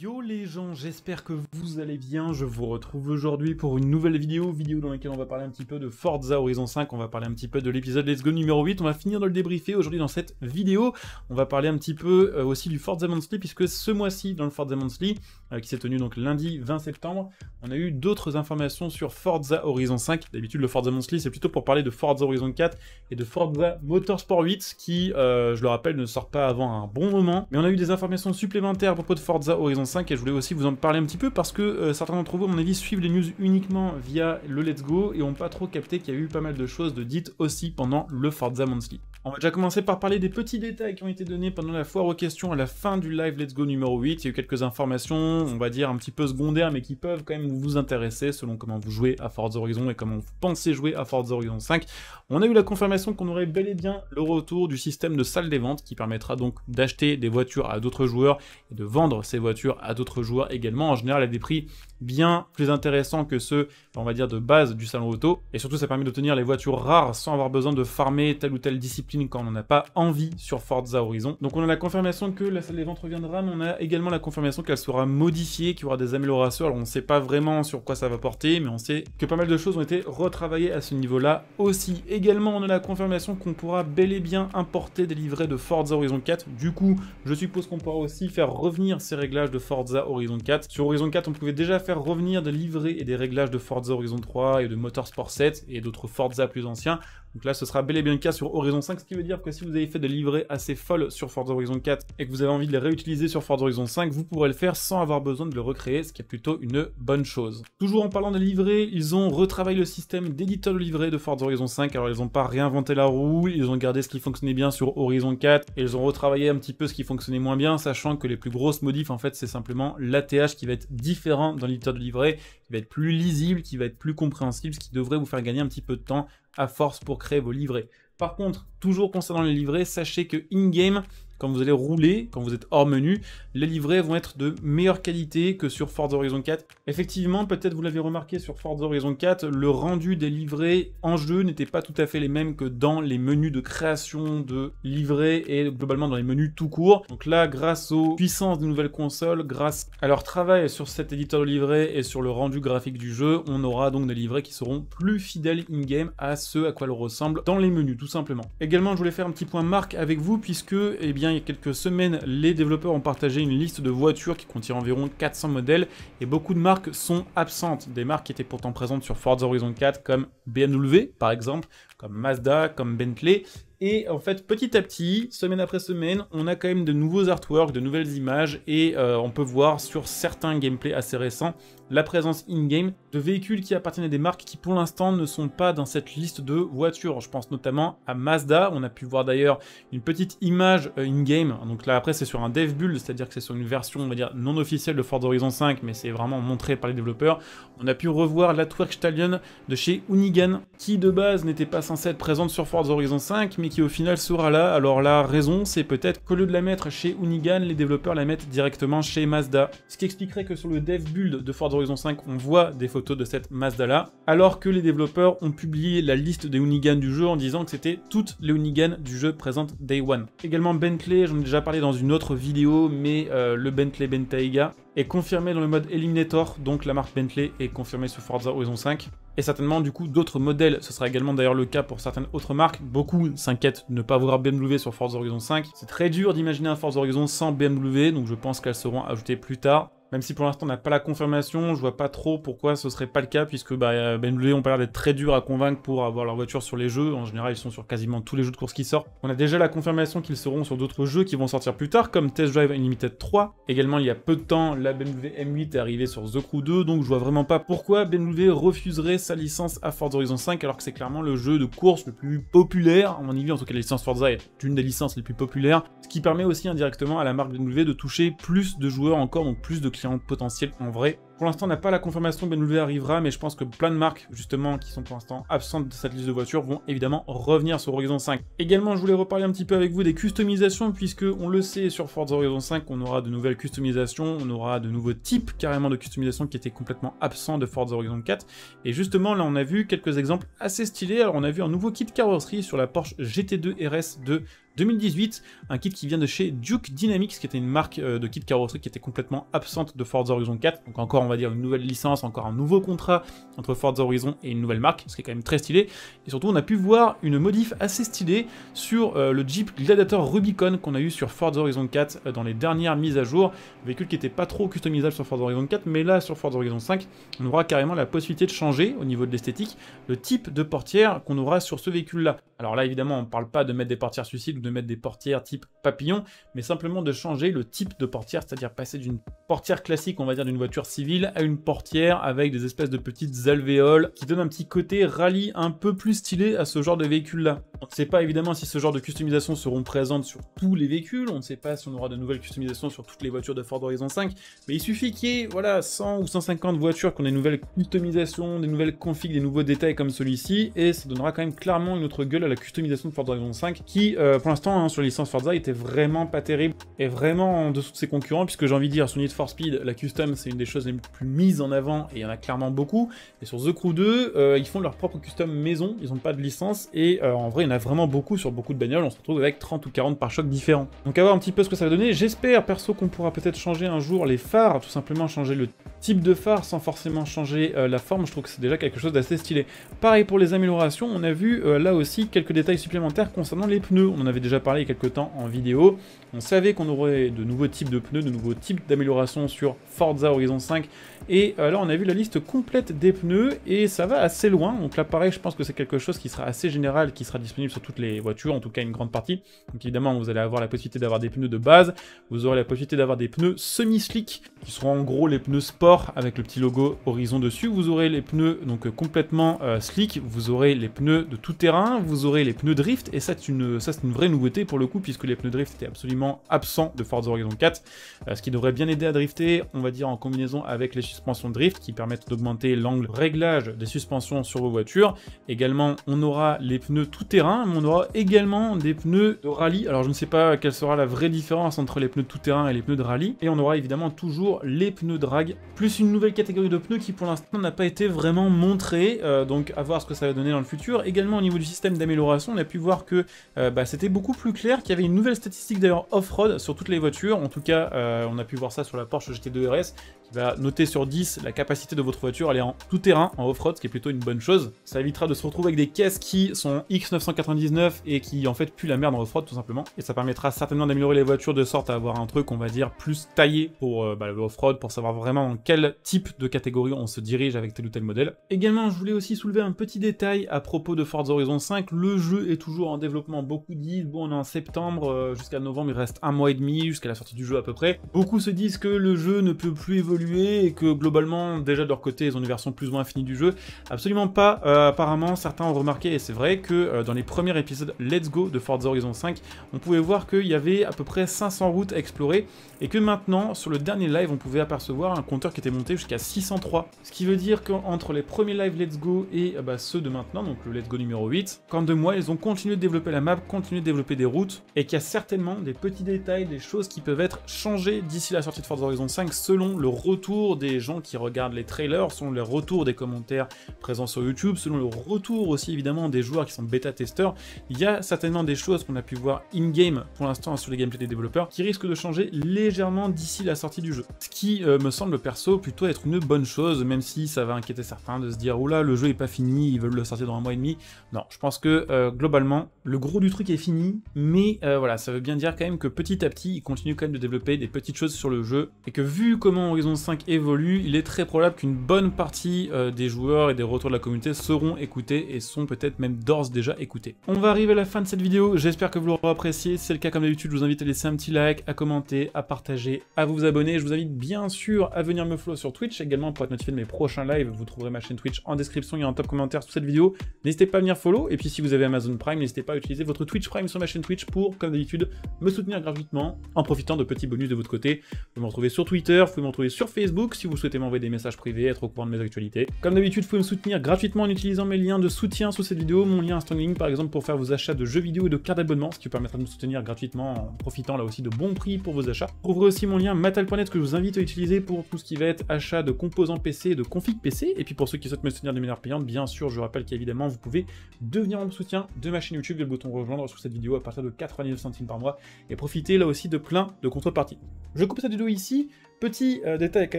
Yo les gens, j'espère que vous allez bien, je vous retrouve aujourd'hui pour une nouvelle vidéo, vidéo dans laquelle on va parler un petit peu de Forza Horizon 5, on va parler un petit peu de l'épisode Let's Go numéro 8, on va finir de le débriefer aujourd'hui dans cette vidéo, on va parler un petit peu euh, aussi du Forza Monthly, puisque ce mois-ci, dans le Forza Monthly, euh, qui s'est tenu donc lundi 20 septembre, on a eu d'autres informations sur Forza Horizon 5, d'habitude le Forza Monthly c'est plutôt pour parler de Forza Horizon 4 et de Forza Motorsport 8, qui, euh, je le rappelle, ne sort pas avant un bon moment, mais on a eu des informations supplémentaires à propos de Forza Horizon 5 et je voulais aussi vous en parler un petit peu parce que euh, certains d'entre vous, à mon avis, suivent les news uniquement via le Let's Go et n'ont pas trop capté qu'il y a eu pas mal de choses de dites aussi pendant le Forza Monthly. On va déjà commencer par parler des petits détails qui ont été donnés pendant la foire aux questions à la fin du live Let's Go numéro 8. Il y a eu quelques informations, on va dire un petit peu secondaires, mais qui peuvent quand même vous intéresser selon comment vous jouez à Forza Horizon et comment vous pensez jouer à Forza Horizon 5. On a eu la confirmation qu'on aurait bel et bien le retour du système de salle des ventes qui permettra donc d'acheter des voitures à d'autres joueurs et de vendre ces voitures à d'autres joueurs également. En général, à des prix bien plus intéressants que ceux, on va dire, de base du salon auto. Et surtout, ça permet d'obtenir les voitures rares sans avoir besoin de farmer telle ou telle discipline quand on n'a pas envie sur Forza Horizon. Donc on a la confirmation que la salle des ventes reviendra, mais on a également la confirmation qu'elle sera modifiée, qu'il y aura des améliorations. Alors on ne sait pas vraiment sur quoi ça va porter, mais on sait que pas mal de choses ont été retravaillées à ce niveau-là aussi. Également, on a la confirmation qu'on pourra bel et bien importer des livrets de Forza Horizon 4. Du coup, je suppose qu'on pourra aussi faire revenir ces réglages de Forza Horizon 4. Sur Horizon 4, on pouvait déjà faire revenir des livrets et des réglages de Forza Horizon 3 et de Motorsport 7 et d'autres Forza plus anciens. Donc là, ce sera bel et bien le cas sur Horizon 5, ce qui veut dire que si vous avez fait des livrées assez folles sur Forza Horizon 4 et que vous avez envie de les réutiliser sur Forza Horizon 5, vous pourrez le faire sans avoir besoin de le recréer, ce qui est plutôt une bonne chose. Toujours en parlant de livrées, ils ont retravaillé le système d'éditeur de livrées de Forza Horizon 5. Alors, ils n'ont pas réinventé la roue, ils ont gardé ce qui fonctionnait bien sur Horizon 4 et ils ont retravaillé un petit peu ce qui fonctionnait moins bien, sachant que les plus grosses modifs, en fait, c'est simplement l'ATH qui va être différent dans l'éditeur de livrée, qui va être plus lisible, qui va être plus compréhensible, ce qui devrait vous faire gagner un petit peu de temps à force pour créer vos livrets. Par contre, toujours concernant les livrets, sachez que in-game, quand vous allez rouler, quand vous êtes hors menu, les livrets vont être de meilleure qualité que sur Forza Horizon 4. Effectivement, peut-être vous l'avez remarqué sur Forza Horizon 4, le rendu des livrets en jeu n'était pas tout à fait les mêmes que dans les menus de création de livrets et globalement dans les menus tout court. Donc là, grâce aux puissances des nouvelles consoles, grâce à leur travail sur cet éditeur de livrets et sur le rendu graphique du jeu, on aura donc des livrets qui seront plus fidèles in-game à ce à quoi ils ressemblent dans les menus, tout simplement. Également, je voulais faire un petit point marque avec vous puisque, eh bien, il y a quelques semaines, les développeurs ont partagé une liste de voitures qui contient environ 400 modèles et beaucoup de marques sont absentes. Des marques qui étaient pourtant présentes sur Forza Horizon 4 comme BMW par exemple, comme Mazda, comme Bentley, et en fait, petit à petit, semaine après semaine, on a quand même de nouveaux artworks, de nouvelles images, et euh, on peut voir sur certains gameplays assez récents la présence in-game de véhicules qui appartiennent à des marques qui pour l'instant ne sont pas dans cette liste de voitures. Je pense notamment à Mazda, on a pu voir d'ailleurs une petite image euh, in-game, donc là après c'est sur un dev build, c'est-à-dire que c'est sur une version on va dire non officielle de Forza Horizon 5, mais c'est vraiment montré par les développeurs. On a pu revoir la Twerk Stallion de chez Unigan, qui de base n'était pas censée être présente sur Forza Horizon 5, mais qui au final sera là. Alors la raison, c'est peut-être qu'au lieu de la mettre chez Unigan, les développeurs la mettent directement chez Mazda. Ce qui expliquerait que sur le dev build de Ford Horizon 5, on voit des photos de cette Mazda là, alors que les développeurs ont publié la liste des Unigan du jeu en disant que c'était toutes les Unigan du jeu présentes Day One. Également Bentley, j'en ai déjà parlé dans une autre vidéo, mais euh, le Bentley Bentayga, est confirmé dans le mode Eliminator, donc la marque Bentley est confirmée sur Forza Horizon 5. Et certainement, du coup, d'autres modèles, ce sera également d'ailleurs le cas pour certaines autres marques. Beaucoup s'inquiètent de ne pas voir BMW sur Forza Horizon 5. C'est très dur d'imaginer un Forza Horizon sans BMW, donc je pense qu'elles seront ajoutées plus tard. Même si pour l'instant on n'a pas la confirmation, je vois pas trop pourquoi ce serait pas le cas, puisque bah, Ben BMW ont pas l'air d'être très durs à convaincre pour avoir leur voiture sur les jeux. En général, ils sont sur quasiment tous les jeux de course qui sortent. On a déjà la confirmation qu'ils seront sur d'autres jeux qui vont sortir plus tard, comme Test Drive Unlimited 3. Également, il y a peu de temps, la BMW ben M8 est arrivée sur The Crew 2, donc je vois vraiment pas pourquoi BMW ben refuserait sa licence à Forza Horizon 5, alors que c'est clairement le jeu de course le plus populaire. À mon avis, en tout cas, la licence Forza est une des licences les plus populaires, ce qui permet aussi indirectement à la marque BMW ben de toucher plus de joueurs encore, donc plus de potentiel potentiels en vrai. Pour l'instant, on n'a pas la confirmation que BMW arrivera, mais je pense que plein de marques, justement, qui sont pour l'instant absentes de cette liste de voitures, vont évidemment revenir sur Horizon 5. Également, je voulais reparler un petit peu avec vous des customisations, puisque on le sait, sur Forza Horizon 5, on aura de nouvelles customisations, on aura de nouveaux types carrément de customisations qui étaient complètement absents de Forza Horizon 4. Et justement, là, on a vu quelques exemples assez stylés. Alors, on a vu un nouveau kit carrosserie sur la Porsche GT2 RS de 2018, un kit qui vient de chez Duke Dynamics, qui était une marque euh, de kit carrosserie qui était complètement absente de Forza Horizon 4. Donc encore, on va dire, une nouvelle licence, encore un nouveau contrat entre Forza Horizon et une nouvelle marque, ce qui est quand même très stylé. Et surtout, on a pu voir une modif assez stylée sur euh, le Jeep Gladiator Rubicon qu'on a eu sur Forza Horizon 4 euh, dans les dernières mises à jour. véhicule qui n'était pas trop customisable sur Forza Horizon 4, mais là, sur Forza Horizon 5, on aura carrément la possibilité de changer au niveau de l'esthétique le type de portière qu'on aura sur ce véhicule-là. Alors là, évidemment, on ne parle pas de mettre des portières suicides de de mettre des portières type papillon, mais simplement de changer le type de portière, c'est-à-dire passer d'une portière classique, on va dire d'une voiture civile, à une portière avec des espèces de petites alvéoles qui donnent un petit côté rallye un peu plus stylé à ce genre de véhicule-là. On ne sait pas évidemment si ce genre de customisation seront présentes sur tous les véhicules, on ne sait pas si on aura de nouvelles customisations sur toutes les voitures de Ford Horizon 5, mais il suffit qu'il y ait voilà, 100 ou 150 voitures qu'on ait des nouvelles customisations, des nouvelles configs, des nouveaux détails comme celui-ci, et ça donnera quand même clairement une autre gueule à la customisation de Ford Horizon 5 qui, euh, pour l'instant, Hein, sur licence licences Forza était vraiment pas terrible et vraiment en dessous de ses concurrents puisque j'ai envie de dire sur Need for Speed la custom c'est une des choses les plus mises en avant et il y en a clairement beaucoup et sur The Crew 2 euh, ils font leur propre custom maison ils n'ont pas de licence et euh, en vrai il y en a vraiment beaucoup sur beaucoup de bagnoles on se retrouve avec 30 ou 40 par choc différents donc à voir un petit peu ce que ça va donner j'espère perso qu'on pourra peut-être changer un jour les phares tout simplement changer le type de phare sans forcément changer euh, la forme je trouve que c'est déjà quelque chose d'assez stylé pareil pour les améliorations on a vu là aussi quelques détails supplémentaires concernant les pneus on avait déjà parlé il quelques temps en vidéo. On savait qu'on aurait de nouveaux types de pneus, de nouveaux types d'améliorations sur Forza Horizon 5. Et euh, là, on a vu la liste complète des pneus et ça va assez loin. Donc là, pareil, je pense que c'est quelque chose qui sera assez général, qui sera disponible sur toutes les voitures, en tout cas une grande partie. Donc évidemment, vous allez avoir la possibilité d'avoir des pneus de base. Vous aurez la possibilité d'avoir des pneus semi-slick, qui seront en gros les pneus sport avec le petit logo Horizon dessus. Vous aurez les pneus donc euh, complètement euh, slick. Vous aurez les pneus de tout terrain. Vous aurez les pneus drift. Et ça, c'est une, ça, une vraie nouveauté pour le coup, puisque les pneus drift étaient absolument absents de Forza Horizon 4, euh, ce qui devrait bien aider à drifter, on va dire en combinaison avec les suspensions drift qui permettent d'augmenter l'angle réglage des suspensions sur vos voitures. Également, on aura les pneus tout-terrain, mais on aura également des pneus de rallye. Alors je ne sais pas quelle sera la vraie différence entre les pneus tout-terrain et les pneus de rallye. Et on aura évidemment toujours les pneus drag, plus une nouvelle catégorie de pneus qui pour l'instant n'a pas été vraiment montrée. Euh, donc à voir ce que ça va donner dans le futur. Également au niveau du système d'amélioration, on a pu voir que euh, bah, c'était beaucoup plus clair qu'il y avait une nouvelle statistique d'ailleurs off-road sur toutes les voitures. En tout cas, euh, on a pu voir ça sur la Porsche GT2 RS qui va noter sur 10 la capacité de votre voiture. à aller en tout terrain, en off-road, ce qui est plutôt une bonne chose. Ça évitera de se retrouver avec des caisses qui sont X999 et qui en fait puent la merde en off-road tout simplement. Et ça permettra certainement d'améliorer les voitures de sorte à avoir un truc, on va dire, plus taillé pour euh, bah, le off-road, pour savoir vraiment dans quel type de catégorie on se dirige avec tel ou tel modèle. Également, je voulais aussi soulever un petit détail à propos de Forza Horizon 5. Le jeu est toujours en développement, beaucoup disent bon, on est en septembre, euh, jusqu'à novembre, il reste un mois et demi, jusqu'à la sortie du jeu à peu près. Beaucoup se disent que le jeu ne peut plus évoluer et que globalement, déjà de leur côté, ils ont une version plus ou moins finie du jeu. Absolument pas. Euh, apparemment, certains ont remarqué, et c'est vrai, que euh, dans les premiers épisodes Let's Go de Forza Horizon 5, on pouvait voir qu'il y avait à peu près 500 routes à explorer et que maintenant, sur le dernier live, on pouvait apercevoir un compteur qui était monté jusqu'à 603. Ce qui veut dire qu'entre les premiers lives Let's Go et bah, ceux de maintenant, donc le Let's Go numéro 8, quand deux mois, ils ont continué de développer la map, continué de développer des routes, et qu'il y a certainement des petits détails, des choses qui peuvent être changées d'ici la sortie de Forza Horizon 5 selon le retour des gens qui regardent les trailers, selon le retour des commentaires présents sur YouTube, selon le retour aussi évidemment des joueurs qui sont bêta-testeurs. Il y a certainement des choses qu'on a pu voir in-game pour l'instant sur les gameplays des développeurs qui risquent de changer légèrement d'ici la sortie du jeu. Ce qui euh, me semble perso plutôt être une bonne chose, même si ça va inquiéter certains de se dire oula le jeu est pas fini, ils veulent le sortir dans un mois et demi. Non, je pense que euh, globalement le gros du truc est fini, mais euh, voilà, ça veut bien dire quand même que petit à petit, ils continuent quand même de développer des petites choses sur le jeu, et que vu comment Horizon 5 évolue, il est très probable qu'une bonne partie euh, des joueurs et des retours de la communauté seront écoutés, et sont peut-être même d'ores déjà écoutés. On va arriver à la fin de cette vidéo, j'espère que vous l'aurez apprécié, si c'est le cas comme d'habitude, je vous invite à laisser un petit like, à commenter, à partager, à vous abonner, je vous invite bien sûr à venir me follow sur Twitch, également pour être notifié de mes prochains lives, vous trouverez ma chaîne Twitch en description et en top commentaire sous cette vidéo, n'hésitez pas à venir follow, et puis si vous avez Amazon Prime, n'hésitez pas à utiliser votre Twitch Prime sur ma chaîne Twitch pour, comme d'habitude, me soutenir gratuitement en profitant de petits bonus de votre côté. Vous pouvez me retrouver sur Twitter, vous pouvez me retrouver sur Facebook si vous souhaitez m'envoyer des messages privés, être au courant de mes actualités. Comme d'habitude, vous pouvez me soutenir gratuitement en utilisant mes liens de soutien sous cette vidéo, mon lien Instagram par exemple pour faire vos achats de jeux vidéo et de cartes d'abonnement, ce qui vous permettra de me soutenir gratuitement en profitant là aussi de bons prix pour vos achats. Vous trouverez aussi mon lien matal.net que je vous invite à utiliser pour tout ce qui va être achat de composants PC et de config PC. Et puis pour ceux qui souhaitent me soutenir de manière payante, bien sûr, je rappelle qu'évidemment vous pouvez devenir mon soutien de ma chaîne YouTube via le bouton rejoindre sous cette vidéo à partir de 99 centimes par mois et profiter là aussi de plein de contreparties. Je coupe cette vidéo ici. Petit euh, détail quand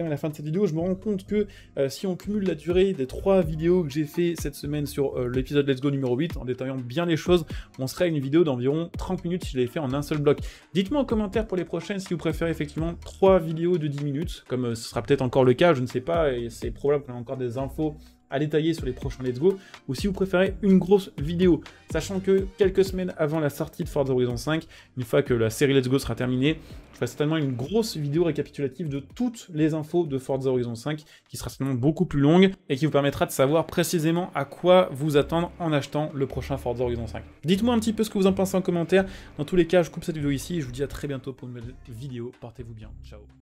même à la fin de cette vidéo, je me rends compte que euh, si on cumule la durée des trois vidéos que j'ai fait cette semaine sur euh, l'épisode Let's Go numéro 8, en détaillant bien les choses, on serait une vidéo d'environ 30 minutes si je l'ai fait en un seul bloc. Dites-moi en commentaire pour les prochaines si vous préférez effectivement trois vidéos de 10 minutes, comme ce sera peut-être encore le cas, je ne sais pas, et c'est probable qu'on a encore des infos à détailler sur les prochains Let's Go, ou si vous préférez une grosse vidéo, sachant que quelques semaines avant la sortie de Forza Horizon 5, une fois que la série Let's Go sera terminée, je ferai certainement une grosse vidéo récapitulative de toutes les infos de Forza Horizon 5, qui sera certainement beaucoup plus longue, et qui vous permettra de savoir précisément à quoi vous attendre en achetant le prochain Forza Horizon 5. Dites-moi un petit peu ce que vous en pensez en commentaire, dans tous les cas, je coupe cette vidéo ici, et je vous dis à très bientôt pour une nouvelle vidéo, portez-vous bien, ciao